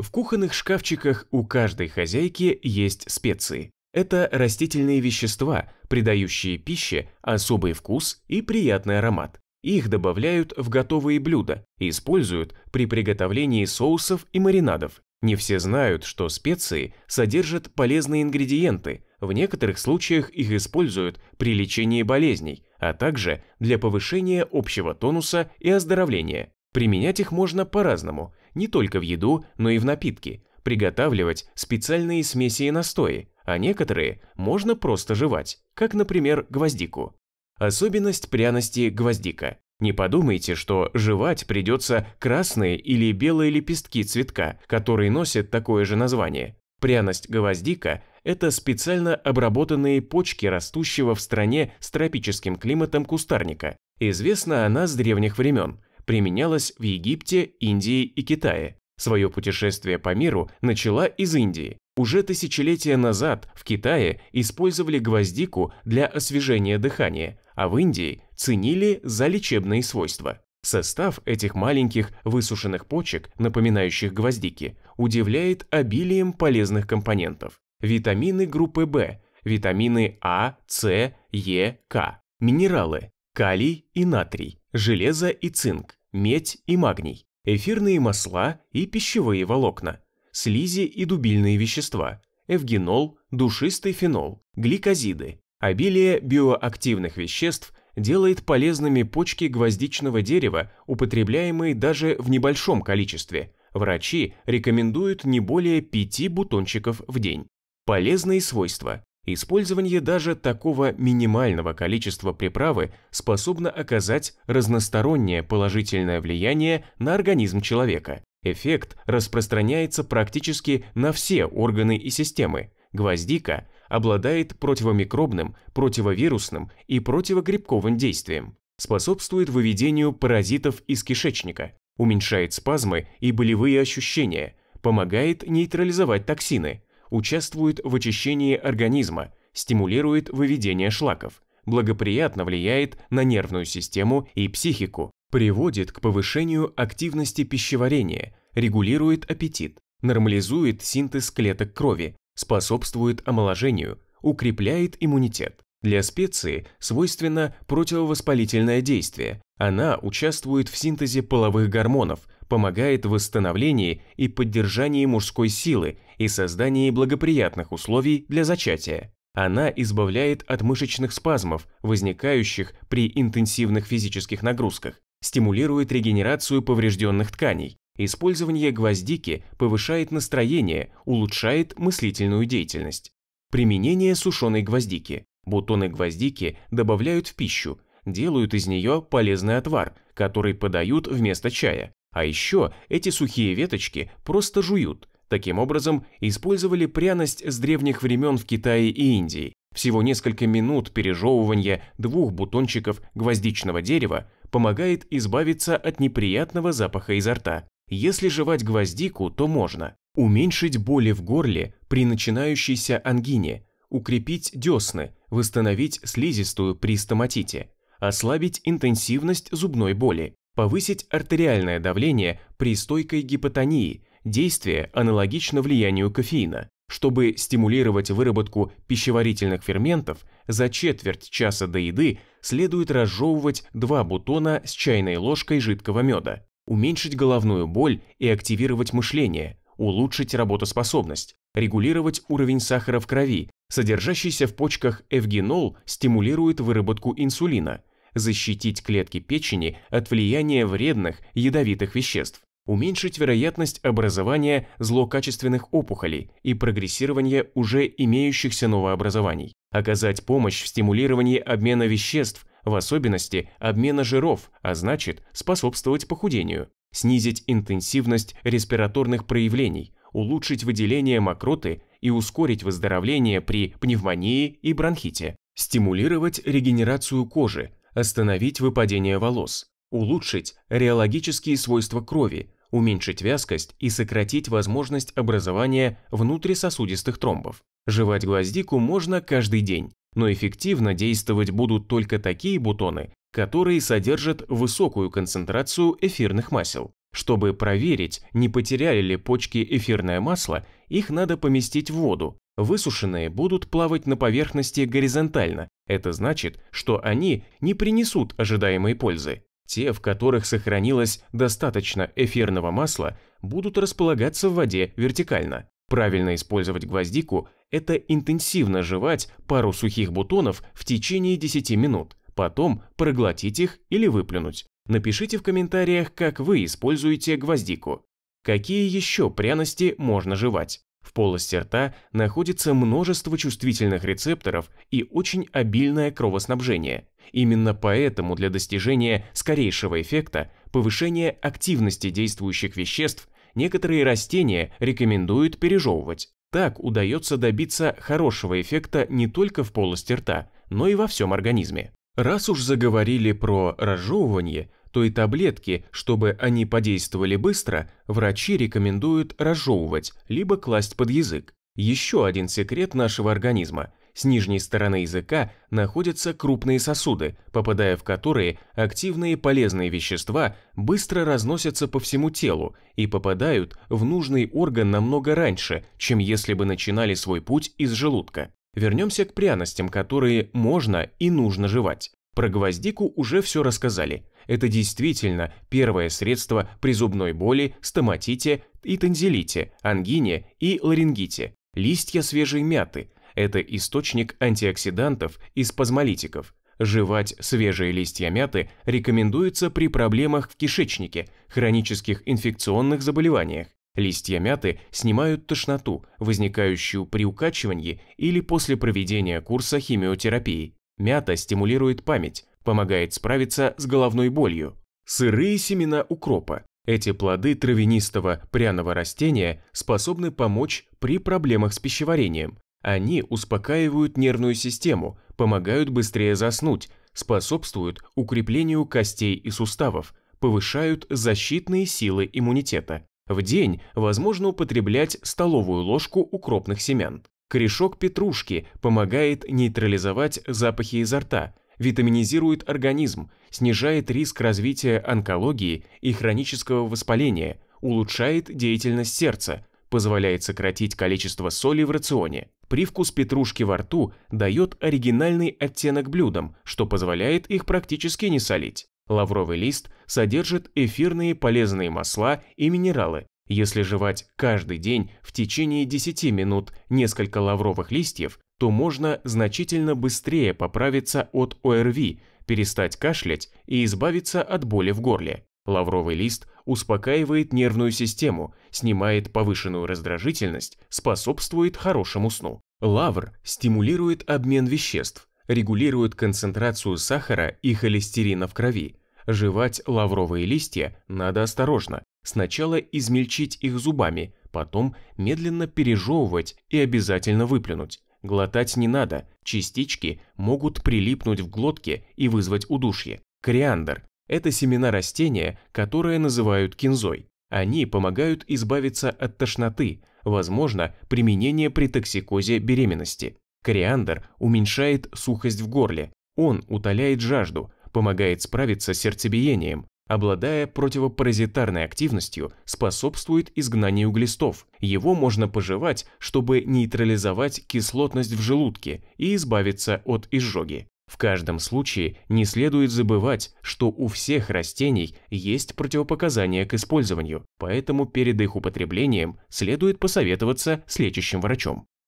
В кухонных шкафчиках у каждой хозяйки есть специи. Это растительные вещества, придающие пище особый вкус и приятный аромат. Их добавляют в готовые блюда и используют при приготовлении соусов и маринадов. Не все знают, что специи содержат полезные ингредиенты, в некоторых случаях их используют при лечении болезней, а также для повышения общего тонуса и оздоровления. Применять их можно по-разному, не только в еду, но и в напитки, приготавливать специальные смеси и настои, а некоторые можно просто жевать, как, например, гвоздику. Особенность пряности гвоздика. Не подумайте, что жевать придется красные или белые лепестки цветка, который носит такое же название. Пряность гвоздика – это специально обработанные почки растущего в стране с тропическим климатом кустарника. Известна она с древних времен – применялась в Египте, Индии и Китае. Свое путешествие по миру начала из Индии. Уже тысячелетия назад в Китае использовали гвоздику для освежения дыхания, а в Индии ценили за лечебные свойства. Состав этих маленьких высушенных почек, напоминающих гвоздики, удивляет обилием полезных компонентов. Витамины группы В, витамины А, С, Е, К, минералы, калий и натрий, железо и цинк, медь и магний, эфирные масла и пищевые волокна, слизи и дубильные вещества, эвгенол, душистый фенол, гликозиды. Обилие биоактивных веществ делает полезными почки гвоздичного дерева, употребляемые даже в небольшом количестве. Врачи рекомендуют не более 5 бутончиков в день. Полезные свойства. Использование даже такого минимального количества приправы способно оказать разностороннее положительное влияние на организм человека. Эффект распространяется практически на все органы и системы. Гвоздика обладает противомикробным, противовирусным и противогрибковым действием. Способствует выведению паразитов из кишечника, уменьшает спазмы и болевые ощущения, помогает нейтрализовать токсины – участвует в очищении организма, стимулирует выведение шлаков, благоприятно влияет на нервную систему и психику, приводит к повышению активности пищеварения, регулирует аппетит, нормализует синтез клеток крови, способствует омоложению, укрепляет иммунитет. Для специи свойственно противовоспалительное действие. Она участвует в синтезе половых гормонов, помогает в восстановлении и поддержании мужской силы и создании благоприятных условий для зачатия. Она избавляет от мышечных спазмов, возникающих при интенсивных физических нагрузках, стимулирует регенерацию поврежденных тканей. Использование гвоздики повышает настроение, улучшает мыслительную деятельность. Применение сушеной гвоздики. Бутоны гвоздики добавляют в пищу, делают из нее полезный отвар, который подают вместо чая. А еще эти сухие веточки просто жуют. Таким образом, использовали пряность с древних времен в Китае и Индии. Всего несколько минут пережевывания двух бутончиков гвоздичного дерева помогает избавиться от неприятного запаха изо рта. Если жевать гвоздику, то можно. Уменьшить боли в горле при начинающейся ангине, укрепить десны, восстановить слизистую при стоматите, ослабить интенсивность зубной боли. Повысить артериальное давление при стойкой гипотонии – действие аналогично влиянию кофеина, чтобы стимулировать выработку пищеварительных ферментов, за четверть часа до еды следует разжевывать два бутона с чайной ложкой жидкого меда, уменьшить головную боль и активировать мышление, улучшить работоспособность, регулировать уровень сахара в крови, содержащийся в почках эвгенол стимулирует выработку инсулина, защитить клетки печени от влияния вредных ядовитых веществ, уменьшить вероятность образования злокачественных опухолей и прогрессирования уже имеющихся новообразований, оказать помощь в стимулировании обмена веществ, в особенности обмена жиров, а значит способствовать похудению, снизить интенсивность респираторных проявлений, улучшить выделение мокроты и ускорить выздоровление при пневмонии и бронхите, стимулировать регенерацию кожи, остановить выпадение волос, улучшить реологические свойства крови, уменьшить вязкость и сократить возможность образования внутрисосудистых тромбов. Жевать гвоздику можно каждый день, но эффективно действовать будут только такие бутоны, которые содержат высокую концентрацию эфирных масел. Чтобы проверить, не потеряли ли почки эфирное масло, их надо поместить в воду, Высушенные будут плавать на поверхности горизонтально, это значит, что они не принесут ожидаемой пользы. Те, в которых сохранилось достаточно эфирного масла, будут располагаться в воде вертикально. Правильно использовать гвоздику – это интенсивно жевать пару сухих бутонов в течение 10 минут, потом проглотить их или выплюнуть. Напишите в комментариях, как вы используете гвоздику. Какие еще пряности можно жевать? В полости рта находится множество чувствительных рецепторов и очень обильное кровоснабжение. Именно поэтому для достижения скорейшего эффекта повышения активности действующих веществ некоторые растения рекомендуют пережевывать. Так удается добиться хорошего эффекта не только в полости рта, но и во всем организме. Раз уж заговорили про разжевывание, то и таблетки, чтобы они подействовали быстро, врачи рекомендуют разжевывать, либо класть под язык. Еще один секрет нашего организма. С нижней стороны языка находятся крупные сосуды, попадая в которые активные полезные вещества быстро разносятся по всему телу и попадают в нужный орган намного раньше, чем если бы начинали свой путь из желудка. Вернемся к пряностям, которые можно и нужно жевать. Про гвоздику уже все рассказали, это действительно первое средство при зубной боли, стоматите и тонзиллите, ангине и ларингите. Листья свежей мяты – это источник антиоксидантов и спазмолитиков. Жевать свежие листья мяты рекомендуется при проблемах в кишечнике, хронических инфекционных заболеваниях. Листья мяты снимают тошноту, возникающую при укачивании или после проведения курса химиотерапии. Мята стимулирует память, помогает справиться с головной болью. Сырые семена укропа. Эти плоды травянистого пряного растения способны помочь при проблемах с пищеварением. Они успокаивают нервную систему, помогают быстрее заснуть, способствуют укреплению костей и суставов, повышают защитные силы иммунитета. В день возможно употреблять столовую ложку укропных семян. Корешок петрушки помогает нейтрализовать запахи изо рта, витаминизирует организм, снижает риск развития онкологии и хронического воспаления, улучшает деятельность сердца, позволяет сократить количество соли в рационе. Привкус петрушки во рту дает оригинальный оттенок блюдам, что позволяет их практически не солить. Лавровый лист содержит эфирные полезные масла и минералы. Если жевать каждый день в течение 10 минут несколько лавровых листьев, то можно значительно быстрее поправиться от ОРВИ, перестать кашлять и избавиться от боли в горле. Лавровый лист успокаивает нервную систему, снимает повышенную раздражительность, способствует хорошему сну. Лавр стимулирует обмен веществ, регулирует концентрацию сахара и холестерина в крови. Жевать лавровые листья надо осторожно. Сначала измельчить их зубами, потом медленно пережевывать и обязательно выплюнуть. Глотать не надо, частички могут прилипнуть в глотке и вызвать удушье. Кориандр – это семена растения, которое называют кинзой. Они помогают избавиться от тошноты, возможно, применение при токсикозе беременности. Кориандр уменьшает сухость в горле, он утоляет жажду, помогает справиться с сердцебиением, обладая противопаразитарной активностью, способствует изгнанию глистов. Его можно пожевать, чтобы нейтрализовать кислотность в желудке и избавиться от изжоги. В каждом случае не следует забывать, что у всех растений есть противопоказания к использованию, поэтому перед их употреблением следует посоветоваться с лечащим врачом.